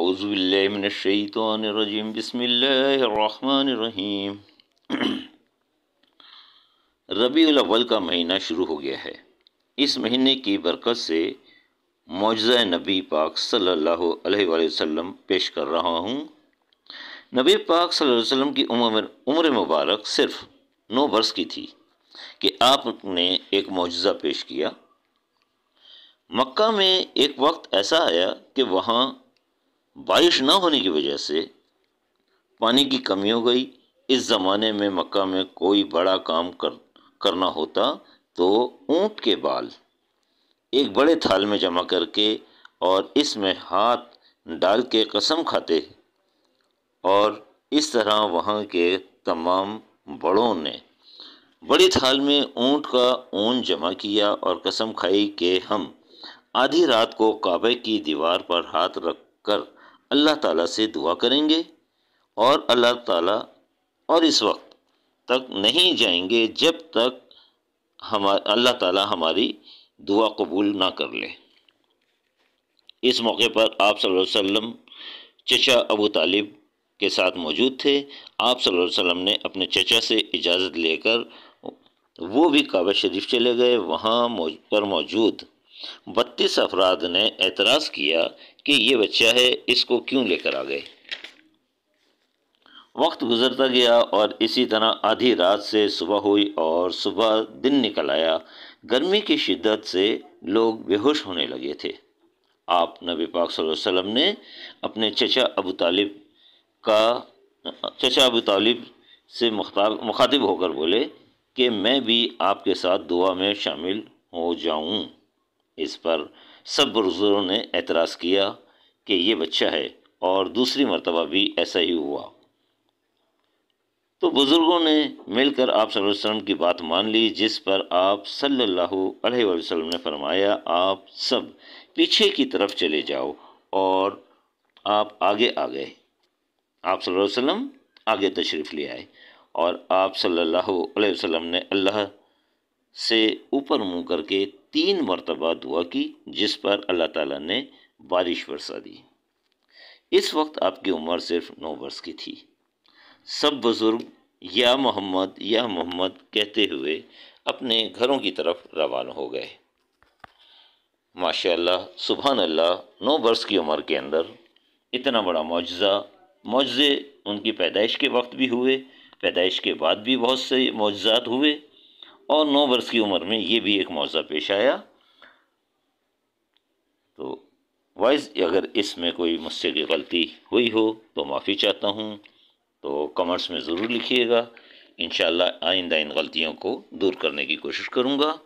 अवज़बिल्लिमिनशैतरजीम बसमीम रबी अव्वल का महीना शुरू हो गया है इस महीने की बरकत से मौजा नबी पाक सल्लल्लाहु अलैहि वसल्लम पेश कर रहा हूँ नबी पाक सल्लल्लाहु अलैहि वसल्लम की उम्र उम्र मुबारक सिर्फ नौ वर्ष की थी कि आपने एक मुआजा पेश किया मक्का में एक वक्त ऐसा आया कि वहाँ बारिश ना होने की वजह से पानी की कमी हो गई इस ज़माने में मक्का में कोई बड़ा काम कर करना होता तो ऊँट के बाल एक बड़े थाल में जमा करके और इसमें हाथ डाल के कसम खाते और इस तरह वहाँ के तमाम बड़ों ने बड़ी थाल में ऊँट का ऊन जमा किया और कसम खाई कि हम आधी रात को काबे की दीवार पर हाथ रख कर अल्लाह ताला से दुआ करेंगे और अल्लाह ताला और इस वक्त तक नहीं जाएंगे जब तक हम अल्लाह ताला हमारी दुआ कबूल ना कर ले इस मौके पर आप सल्लल्लाहु अलैहि वसल्लम चचा अबू तालिब के साथ मौजूद थे आप सल्लल्लाहु अलैहि वसल्लम ने अपने चचा से इजाज़त लेकर वो भी काबा शरीफ चले गए वहाँ पर मौजूद बत्तीस अफराद ने एतराज़ किया कि ये बच्चा है इसको क्यों लेकर आ गए वक्त गुजरता गया और इसी तरह आधी रात से सुबह हुई और सुबह दिन निकल आया गर्मी की शिद्दत से लोग बेहोश होने लगे थे आप नबी पाक वसल्लम ने अपने चचा अबू तालिब का चचा अबू तालिब से मुखातिब होकर बोले कि मैं भी आपके साथ दुआ में शामिल हो जाऊं इस पर सब बुज़ुर्गों ने एतराज़ किया कि ये बच्चा है और दूसरी मरतबा भी ऐसा ही हुआ तो बुज़ुर्गों ने मिलकर आप वसल्लम की बात मान ली जिस पर आप सल्लल्लाहु अलैहि वसल्लम ने फरमाया आप सब पीछे की तरफ चले जाओ और आप आगे आ गए आप सल्लल्लाहु अलैहि वसल्लम आगे तशरीफ़ ले आए और आप सल्लल्लाहु अलैहि वसल्लम ने अल्लाह से ऊपर मुंह करके तीन मरतबा दुआ की जिस पर अल्लाह ताला ने बारिश बरसा दी इस वक्त आपकी उम्र सिर्फ नौ वर्ष की थी सब बुज़ुर्ग या मोहम्मद या मोहम्मद कहते हुए अपने घरों की तरफ रवाना हो गए माशाल्लाह सुबहान अल्लाह नौ वर्ष की उम्र के अंदर इतना बड़ा मुआजा मुआजे उनकी पैदाइश के वक्त भी हुए पैदाइश के बाद भी बहुत से मुआजात हुए और नौ वर्ष की उम्र में ये भी एक मुआवजा पेश आया तो वाइज अगर इसमें कोई मुझसे की गलती हुई हो तो माफ़ी चाहता हूँ तो कमेंट्स में ज़रूर लिखिएगा इन आइंदा इन गलतियों को दूर करने की कोशिश करूँगा